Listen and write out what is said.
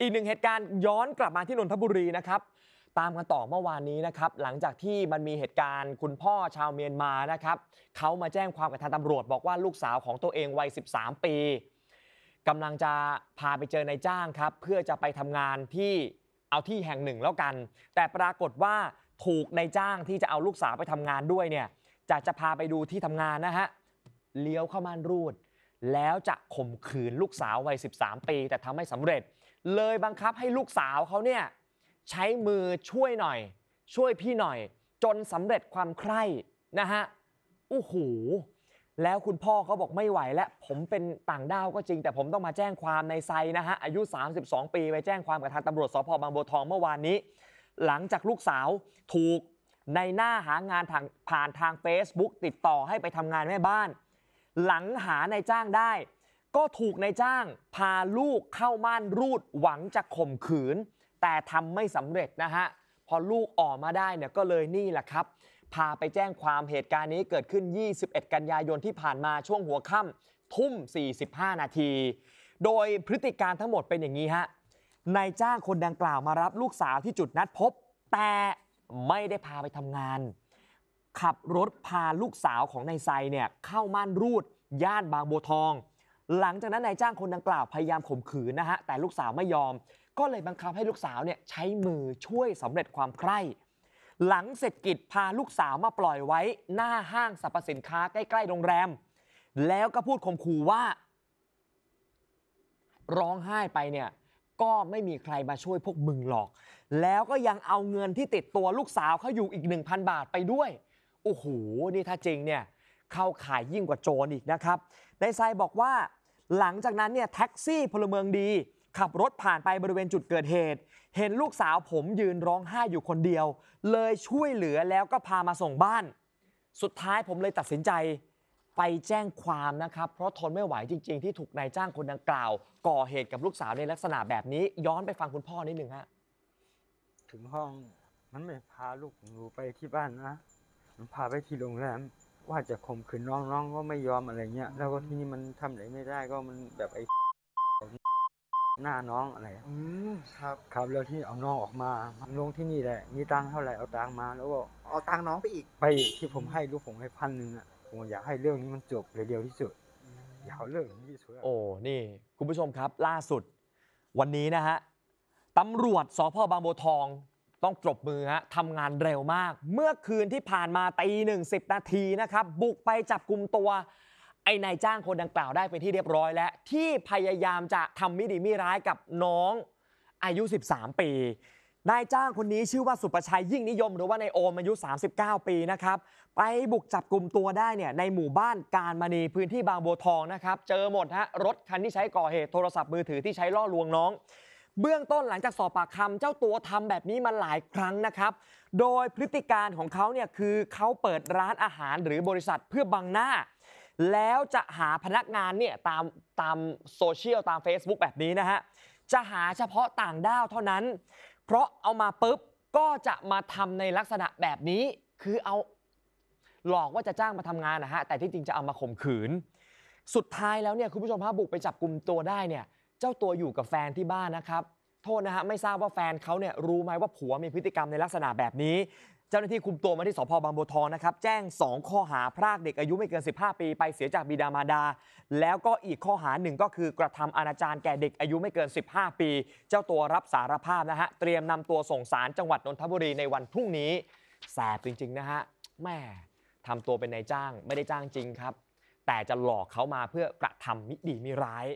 อีกหนึ่งเหตุการณ์ย้อนกลับมาที่นนทบุรีนะครับตามกันต่อเมื่อวานนี้นะครับหลังจากที่มันมีเหตุการณ์คุณพ่อชาวเมียนมานะครับเขามาแจ้งความกับทางตำรวจ บอกว่าลูกสาวของตัวเองวัย13 ปีกำลังจะพาไปเจอนายจ้างครับเพื่อจะไปทำงานที่เอาที่แห่งหนึ่งแล้วกัน แต่ปรากฏว่าถูกนายจ้างที่จะเอาลูกสาวไปทำงานด้วยเนี่ยจะจะพาไปดูที่ทำงานนะฮะเลี้ยวเข้ามานรูด แล้วจะข่มขืนลูกสาววัย 13 ปี แต่ทำไม่สำเร็จเลยบังคับให้ลูกสาวเขาเนี่ยใช้มือช่วยหน่อย ช่วยพี่หน่อย จนสำเร็จความใคร่นะฮะโอ้โหแล้วคุณพ่อเขาบอกไม่ไหวแล้วผมเป็นต่างด้าวก็จริง แต่ผมต้องมาแจ้งความในไซนะฮะอายุ 32 ปีไปแจ้งความกับทางตำรวจสพบางบัวทองเมื่อวานนี้ หลังจากลูกสาวถูกในหน้าหางานทางผ่านทาง Facebook ติดต่อให้ไปทำงานแม่บ้าน หลังหาในจ้างได้ก็ถูกนายจ้างพาลูกเข้าม่านรูดหวังจะข่มขืน แต่ทำไม่สำเร็จนะฮะพอลูกออกมาได้เนี่ยก็เลยนี่แหละครับ พาไปแจ้งความเหตุการณ์นี้เกิดขึ้น 21 กันยายนที่ผ่านมาช่วงหัวค่ำทุ่ม 45 นาที โดยพฤติการทั้งหมดเป็นอย่างนี้ฮะนายจ้างคนดังกล่าวมารับลูกสาวที่จุดนัดพบ แต่ไม่ได้พาไปทำงาน ขับรถพาลูกสาวของนายไซเนี่ยเข้าม่านรูดย่านบางบัวทองหลังจากนั้นนายจ้างคนดังกล่าวพยายามข่มขืนนะฮะแต่ลูกสาวไม่ยอม ก็เลยบังคับให้ลูกสาวเนี่ยใช้มือช่วยสำเร็จความใคร่หลังเสร็จกิจพาลูกสาวมาปล่อยไว้หน้าห้างสรรพสินค้าใกล้ๆโรงแรม แล้วก็พูดข่มขู่ว่า ร้องไห้ไปเนี่ยก็ไม่มีใครมาช่วยพวกมึงหรอก แล้วก็ยังเอาเงินที่ติดตัวลูกสาวเขาอยู่อีก 1,000 บาทไปด้วย โอ้โหนี่ถ้าจริงเนี่ยเข้าขายยิ่งกว่าโจรอีกนะครับนายไซบอกว่าหลังจากนั้นเนี่ยแท็กซี่พลเมืองดี ขับรถผ่านไปบริเวณจุดเกิดเหตุ เห็นลูกสาวผมยืนร้องไห้อยู่คนเดียว เลยช่วยเหลือแล้วก็พามาส่งบ้าน สุดท้ายผมเลยตัดสินใจไปแจ้งความนะครับ เพราะทนไม่ไหวจริง ๆ ที่ถูกนายจ้างคนดังกล่าวก่อเหตุกับลูกสาวในลักษณะแบบนี้ ย้อนไปฟังคุณพ่อนิดหนึ่งฮะถึงห้องมันไม่พาลูกหนูไปที่บ้านนะมันพาไปที่โรงแรมว่าจะข่มขืนน้องน้องก็ไม่ยอมอะไรเงี้ยแล้วก็ที่นี่มันทำอะไรไม่ได้ก็มันแบบไอ้หน้าน้องอะไร อืมครับครับแล้วที่เอาน้องออกมาลงที่นี่แหละ มีตังเท่าไหร่เอาตังมา แล้วก็เอาตังน้องไปอีกไปอีกที่ผมให้ลูกผมให้พันหนึ่งอ่ะผมอยากให้เรื่องนี้มันจบเร็วที่สุดอยากเอาเรื่องนี้ที่สุดอโอ้นี่ คุณผู้ชมครับ ล่าสุด วันนี้นะฮะตำรวจสพบางบัวทองต้องปรบมือฮะทำงานเร็วมาก เมื่อคืนที่ผ่านมาตีหนึ่งสินาทีนะครับบุกไปจับกลุ่มตัวไอ้นายจ้างคนดังกล่าวได้เป็นที่เรียบร้อย แล้วที่พยายามจะทำมิดีมิร้ายกับน้องอายุ 13 ปีนายจ้างคนนี้ชื่อว่าสุประชัยยิ่งนิยม หรือว่านายโอมอายุ 39 ปีนะครับไปบุกจับกลุ่มตัวได้เนี่ยในหมู่บ้านการมณีพื้นที่บางบัวทองนะครับเจอหมดฮะรถคันที่ใช้ก่อเหตุโทรศัพท์มือถือที่ใช้ล่อลวงน้องเบื้องต้นหลังจากสอบปากคำเจ้าตัวทำแบบนี้มาหลายครั้งนะครับ โดยพฤติการของเขาเนี่ยคือเขาเปิดร้านอาหารหรือบริษัทเพื่อบังหน้า แล้วจะหาพนักงานเนี่ยตามตามโซเชียลตาม Facebook แบบนี้นะฮะจะหาเฉพาะต่างด้าวเท่านั้น เพราะเอามาปุ๊บก็จะมาทำในลักษณะแบบนี้ คือเอาหลอกว่าจะจ้างมาทำงานนะฮะแต่ที่จริงจะเอามาข่มขืน สุดท้ายแล้วเนี่ยคุณผู้ชมฮะบุกไปจับกลุ่มตัวได้เนี่ยเจ้าตัวอยู่กับแฟนที่บ้านนะครับ โทษนะฮะ ไม่ทราบว่าแฟนเขาเนี่ยรู้ไหมว่าผัวมีพฤติกรรมในลักษณะแบบนี้ เจ้าหน้าที่คุมตัวมาที่สพบางบัวทองนะครับ แจ้ง 2 ข้อหาพรากเด็กอายุไม่เกิน 15 ปี ไปเสียจากบิดามารดา แล้วก็อีกข้อหาหนึ่งก็คือกระทำอนาจารแก่เด็กอายุไม่เกิน 15 ปี เจ้าตัวรับสารภาพนะฮะ เตรียมนำตัวส่งสารจังหวัดนนทบุรีในวันพรุ่งนี้แสบจริงๆนะฮะแม่ทำตัวเป็นนายจ้างไม่ได้จ้างจริงครับ แต่จะหลอกเขามาเพื่อกระทำมิดีมิร้าย